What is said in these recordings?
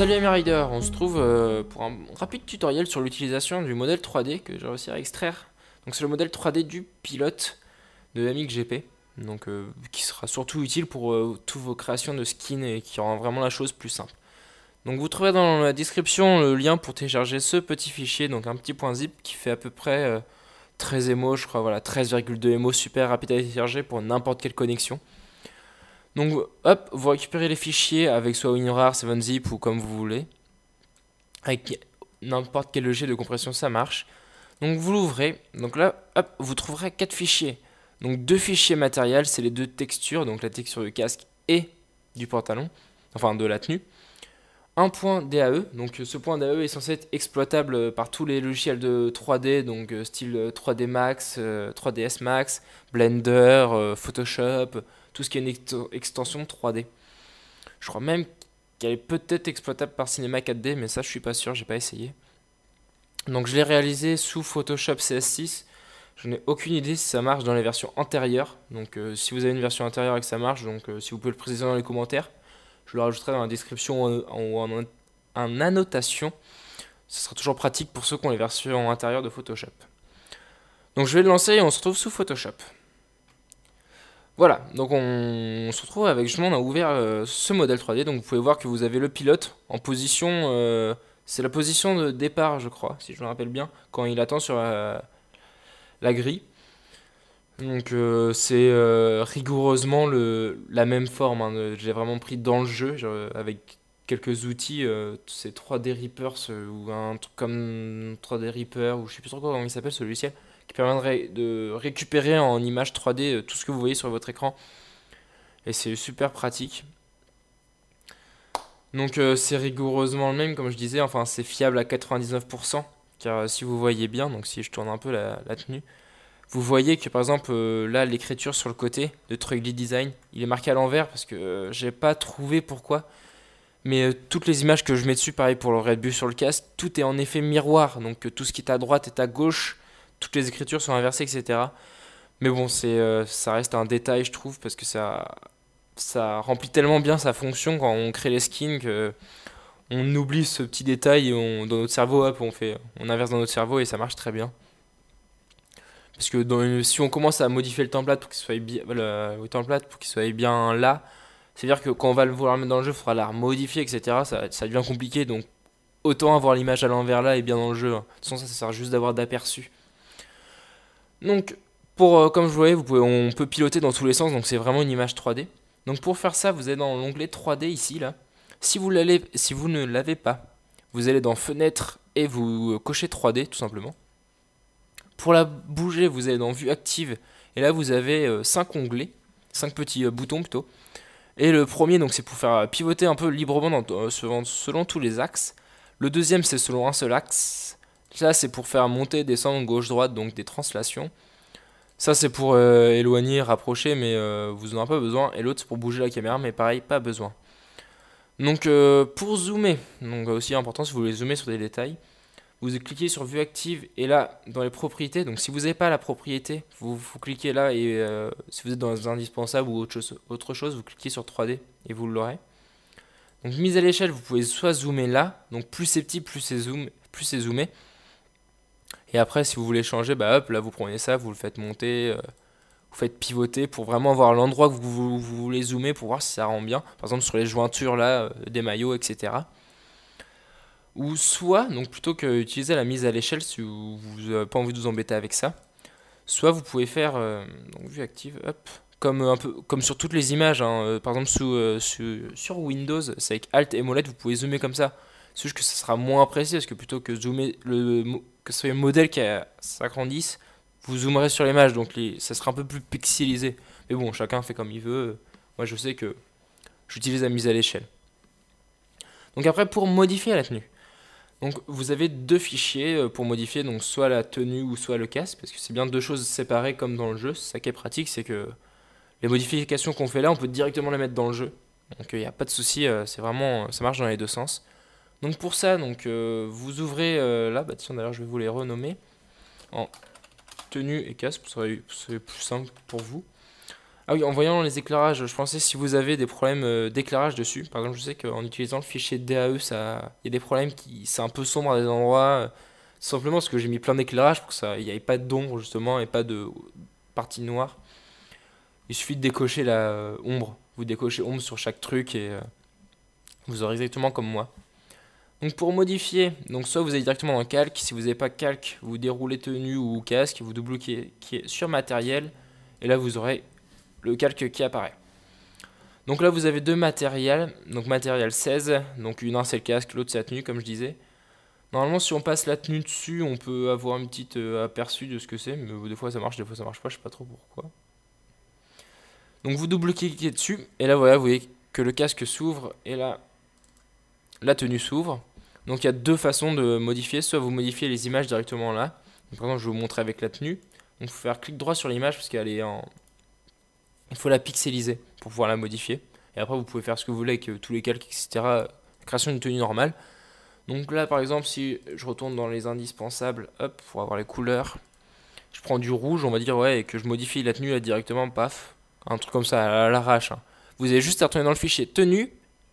Salut mes Rider, on se trouve euh, pour un rapide tutoriel sur l'utilisation du modèle 3D que j'ai réussi à extraire. Donc c'est le modèle 3D du pilote de MXGP, donc euh, qui sera surtout utile pour euh, toutes vos créations de skins et qui rend vraiment la chose plus simple. Donc vous trouverez dans la description le lien pour télécharger ce petit fichier, donc un petit point zip qui fait à peu près 13 MO, je crois, voilà, 13,2 MO, super rapide à télécharger pour n'importe quelle connexion. Donc hop, vous récupérez les fichiers avec soit WinRAR, 7-zip ou comme vous voulez. Avec n'importe quel logiciel de compression, ça marche. Donc vous l'ouvrez, donc là, hop, vous trouverez quatre fichiers. Donc deux fichiers matériels, c'est les deux textures, donc la texture du casque et du pantalon, enfin de la tenue un point DAE. Donc euh, ce point DAE est censé être exploitable euh, par tous les logiciels de 3D, donc euh, style 3D Max, 3ds Max, Blender, Photoshop, tout ce qui est une extension 3D. Je crois même qu'elle est peut-être exploitable par Cinema 4D, mais ça je suis pas sûr, j'ai pas essayé. Donc je l'ai réalisé sous Photoshop CS6. Je n'ai aucune idée si ça marche dans les versions antérieures. Donc si vous avez une version antérieure et que ça marche, donc si vous pouvez le préciser dans les commentaires. Je le rajouterai dans la description ou en, annotation. Ce sera toujours pratique pour ceux qui ont les versions intérieures de Photoshop. Donc je vais le lancer et on se retrouve sous Photoshop. Voilà, donc on, se retrouve avec Je on a ouvert euh, ce modèle 3D. Donc vous pouvez voir que vous avez le pilote en position, euh, c'est la position de départ je crois, si je me rappelle bien, quand il attend sur la grille. Donc euh, c'est euh, rigoureusement le, la même forme. Hein, j'ai vraiment pris dans le jeu euh, avec quelques outils, c'est 3D Reapers ou un truc comme 3D Reaper ou je sais plus trop comment il s'appelle celui-ci qui permet de, récupérer en image 3D tout ce que vous voyez sur votre écran. Et c'est super pratique. Donc c'est rigoureusement le même comme je disais, enfin c'est fiable à 99% car si vous voyez bien, donc si je tourne un peu la tenue, vous voyez que par exemple euh, là l'écriture sur le côté de Trugly Design, il est marqué à l'envers parce que euh, j'ai pas trouvé pourquoi. Mais euh, toutes les images que je mets dessus, pareil pour le Red Bull sur le casque, tout est en effet miroir. Donc tout ce qui est à droite est à gauche, toutes les écritures sont inversées, etc. Mais bon, c'est ça reste un détail, je trouve, parce que ça, ça remplit tellement bien sa fonction quand on crée les skins que on oublie ce petit détail et on, dans notre cerveau, hop, on, fait, on inverse dans notre cerveau et ça marche très bien. Parce que si on commence à modifier le template pour qu'il soit bien, le, pour qu'il soit bien là, c'est-à-dire que quand on va le vouloir mettre dans le jeu, il faudra la modifier, etc. Ça, devient compliqué, donc autant avoir l'image à l'envers là et bien dans le jeu. Hein. De toute façon, ça, sert juste d'avoir d'aperçu. Donc, pour, euh, comme je vous voyez, vous pouvez, on peut piloter dans tous les sens, donc c'est vraiment une image 3D. Donc pour faire ça, vous allez dans l'onglet 3D ici, là. Si vous, si vous ne l'avez pas, vous allez dans Fenêtre et vous euh, cochez 3D, tout simplement. Pour la bouger, vous allez dans Vue active, et là vous avez 5 euh, onglets, 5 petits euh, boutons plutôt. Et le premier, donc c'est pour faire pivoter un peu librement dans, euh, selon, tous les axes. Le deuxième, c'est selon un seul axe. Ça, c'est pour faire monter, descendre, gauche-droite, donc des translations. Ça, c'est pour éloigner, rapprocher, mais vous n'en avez pas besoin. Et l'autre, c'est pour bouger la caméra, mais pareil, pas besoin. Donc, pour zoomer, donc aussi important si vous voulez zoomer sur des détails, vous cliquez sur vue active et là dans les propriétés. Donc si vous n'avez pas la propriété, vous, cliquez là et euh, si vous êtes dans les indispensables ou autre chose, autre chose, vous cliquez sur 3D et vous l'aurez. Donc mise à l'échelle, vous pouvez soit zoomer là, donc plus c'est petit, plus c'est plus zoomé. Et après si vous voulez changer, bah hop, là vous prenez ça, vous le faites monter, euh, vous faites pivoter pour vraiment voir l'endroit que vous, voulez zoomer pour voir si ça rend bien. Par exemple sur les jointures là, euh, des maillots, etc ou soit, donc plutôt que utiliser la mise à l'échelle si vous n'avez pas envie de vous embêter avec ça, soit vous pouvez faire, euh, donc vue active, hop, comme, un peu, comme sur toutes les images, hein, euh, par exemple euh, sous, sur Windows, c'est avec Alt et molette, vous pouvez zoomer comme ça. C'est juste que ça sera moins précis parce que plutôt que zoomer le, que ce soit le modèle qui s'agrandisse, vous zoomerez sur l'image, donc ça sera un peu plus pixelisé. Mais bon, chacun fait comme il veut. Moi, je sais que j'utilise la mise à l'échelle. Donc après, pour modifier la tenue, donc vous avez deux fichiers euh, pour modifier donc soit la tenue ou soit le casque, parce que c'est bien deux choses séparées comme dans le jeu. C'est ça qui est pratique, c'est que les modifications qu'on fait là, on peut directement les mettre dans le jeu. Donc il euh, n'y a pas de souci, euh, c'est vraiment ça marche dans les deux sens. Donc pour ça, donc vous ouvrez là, bah tiens d'ailleurs je vais vous les renommer en tenue et casque, pour plus simple pour vous. Ah oui, en voyant les éclairages, je pensais si vous avez des problèmes euh, d'éclairage dessus. Par exemple, je sais qu'en utilisant le fichier DAE, ça, il y a des problèmes qui, c'est un peu sombre à des endroits. Simplement parce que j'ai mis plein d'éclairage pour que ça, il n'y ait pas d'ombre justement et pas de partie noire. Il suffit de décocher la euh, ombre. Vous décochez ombre sur chaque truc et euh, vous aurez exactement comme moi. Donc pour modifier, donc soit vous allez directement dans calque, si vous n'avez pas calque, vous déroulez tenue ou casque, vous double-cliquez sur matériel, et là vous aurez le calque qui apparaît. Donc là, vous avez deux matériels. Donc matériel 16, donc une, un c'est le casque, l'autre c'est la tenue, comme je disais. Normalement, si on passe la tenue dessus, on peut avoir une petite euh, aperçu de ce que c'est, mais des fois ça marche, des fois ça marche pas, je sais pas trop pourquoi. Donc vous double-cliquez dessus, et là voilà, vous voyez que le casque s'ouvre, et là, la tenue s'ouvre. Donc il y a deux façons de modifier, soit vous modifiez les images directement là, par exemple je vais vous montrer avec la tenue, donc vous faire clic droit sur l'image parce qu'elle est en, il faut la pixeliser pour pouvoir la modifier. Et après, vous pouvez faire ce que vous voulez avec euh, tous les calques, etc. Création d'une tenue normale. Donc là, par exemple, si je retourne dans les indispensables, hop, pour avoir les couleurs, je prends du rouge, on va dire, ouais, et que je modifie la tenue directement, paf, un truc comme ça, à l'arrache. Hein. Vous avez juste à retourner dans le fichier tenue,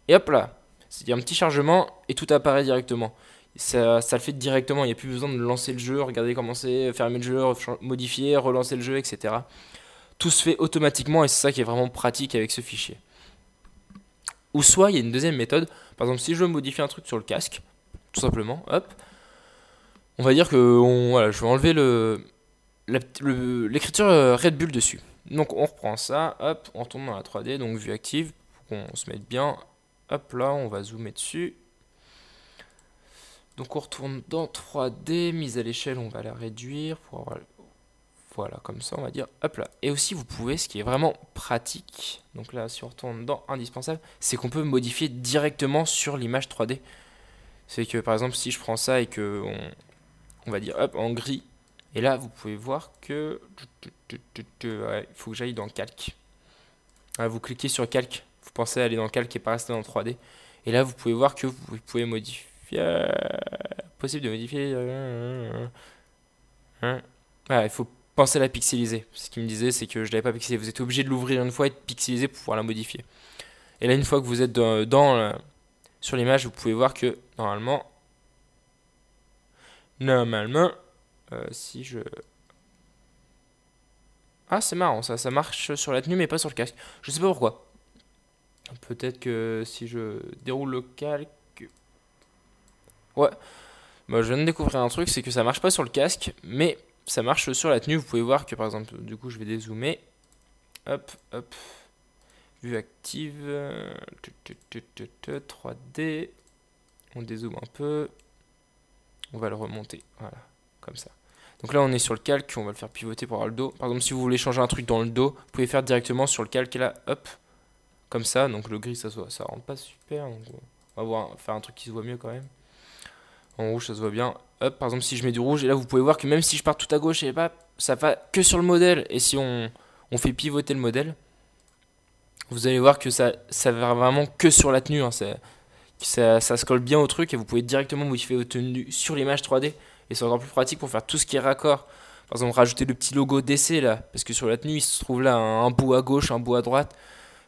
et hop là, c'est-à-dire un petit chargement, et tout apparaît directement. Ça, ça le fait directement, il n'y a plus besoin de lancer le jeu, regarder comment c'est, fermer le jeu, modifier, relancer le jeu, etc tout se fait automatiquement et c'est ça qui est vraiment pratique avec ce fichier. Ou soit il y a une deuxième méthode, par exemple si je veux modifier un truc sur le casque, tout simplement, hop, on va dire que on, voilà, je vais enlever l'écriture euh, Red Bull dessus. Donc on reprend ça, hop, on retourne dans la 3D, donc vue active, pour qu'on se mette bien, hop là, on va zoomer dessus. Donc on retourne dans 3D, mise à l'échelle, on va la réduire pour avoir voilà, comme ça, on va dire, hop là. Et aussi, vous pouvez, ce qui est vraiment pratique, donc là, si on retourne dans indispensable, c'est qu'on peut modifier directement sur l'image 3D. C'est que, par exemple, si je prends ça et que on, va dire, hop, en gris, et là, vous pouvez voir que... Il faut que j'aille dans Calque. Ah, vous cliquez sur Calque. Vous pensez à aller dans Calque et pas rester dans 3D. Et là, vous pouvez voir que vous pouvez modifier... Euh, possible de modifier... Euh, euh, ah, il faut pensez à la pixeliser. Ce qu'il me disait, c'est que je ne l'avais pas pixelisé. Vous êtes obligé de l'ouvrir une fois et de pixeliser pour pouvoir la modifier. Et là, une fois que vous êtes dans, euh, sur l'image, vous pouvez voir que normalement, normalement, euh, si je... Ah, c'est marrant, ça, ça marche sur la tenue, mais pas sur le casque. Je sais pas pourquoi. Peut-être que si je déroule le calque... Ouais. Bah, je viens de découvrir un truc, c'est que ça marche pas sur le casque, mais ça marche sur la tenue. Vous pouvez voir que par exemple, du coup, je vais dézoomer. Hop, hop. Vue active. 3D. On dézoome un peu. On va le remonter. Voilà, comme ça. Donc là, on est sur le calque. On va le faire pivoter pour avoir le dos. Par exemple, si vous voulez changer un truc dans le dos, vous pouvez faire directement sur le calque là. Hop, comme ça. Donc le gris, ça, ça rentre pas super. on va voir, faire un truc qui se voit mieux quand même. En rouge, ça se voit bien. Hop, par exemple, si je mets du rouge, et là, vous pouvez voir que même si je pars tout à gauche, et pas, ça va que sur le modèle. Et si on, fait pivoter le modèle, vous allez voir que ça, ça va vraiment que sur la tenue. Hein. ça, se colle bien au truc et vous pouvez directement modifier votre tenue sur l'image 3D. Et c'est encore plus pratique pour faire tout ce qui est raccord. Par exemple, rajouter le petit logo DC là, parce que sur la tenue, il se trouve là un bout à gauche, un bout à droite.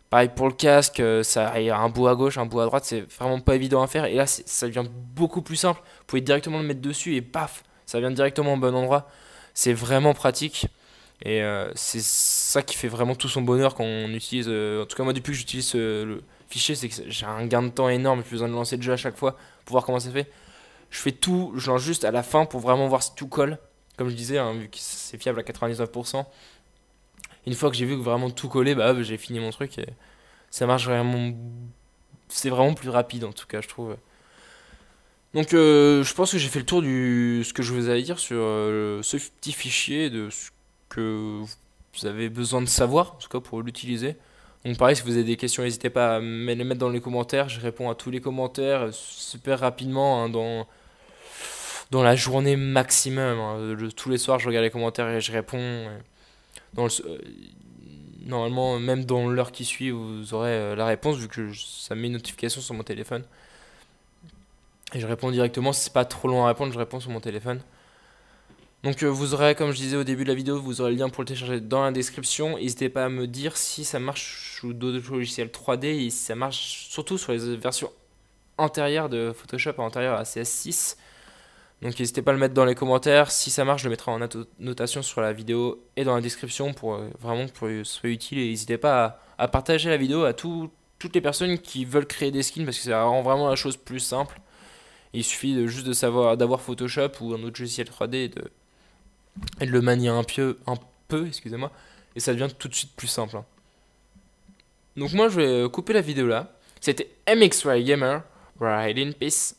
Pareil pour le casque, euh, ça y a un bout à gauche, un bout à droite, c'est vraiment pas évident à faire. Et là, ça devient beaucoup plus simple. Vous pouvez directement le mettre dessus et paf, ça vient directement au bon endroit. C'est vraiment pratique. Et euh, c'est ça qui fait vraiment tout son bonheur quand on utilise. Euh, en tout cas, moi, depuis que j'utilise le fichier, c'est que j'ai un gain de temps énorme. J'ai besoin de lancer le jeu à chaque fois pour voir comment c'est fait. Je fais tout, je juste à la fin pour vraiment voir si tout colle. Comme je disais, hein, vu que c'est fiable à 99% une fois que j'ai vu que vraiment tout collait, bah, j'ai fini mon truc et ça marche vraiment. C'est vraiment plus rapide en tout cas, je trouve. Donc euh, je pense que j'ai fait le tour du ce que je vous avais dire sur euh, ce petit fichier, de ce que vous avez besoin de savoir, en tout cas pour l'utiliser. Donc pareil, si vous avez des questions, n'hésitez pas à me les mettre dans les commentaires. Je réponds à tous les commentaires euh, super rapidement hein, dans, dans la journée maximum. Hein. tous les soirs, je regarde les commentaires et je réponds. Euh, normalement, même dans l'heure qui suit, vous aurez euh, la réponse vu que ça met une notification sur mon téléphone. Et je réponds directement. Si c'est pas trop long à répondre, je réponds sur mon téléphone. Donc euh, vous aurez, comme je disais au début de la vidéo, vous aurez le lien pour le télécharger dans la description. N'hésitez pas à me dire si ça marche sous d'autres logiciels 3D et si ça marche surtout sur les versions antérieures de Photoshop antérieures à CS6. Donc n'hésitez pas à le mettre dans les commentaires. Si ça marche, je le mettrai en notation sur la vidéo et dans la description pour euh, vraiment que ce soit utile. Et n'hésitez pas à, partager la vidéo à toutes les personnes qui veulent créer des skins parce que ça rend vraiment la chose plus simple. Il suffit juste de savoir d'avoir Photoshop ou un autre logiciel 3D et de, le manier un, peu un peu, excusez-moi, et ça devient tout de suite plus simple. Hein. Donc moi je vais euh, couper la vidéo là. C'était MXY Gamer. Ride in peace.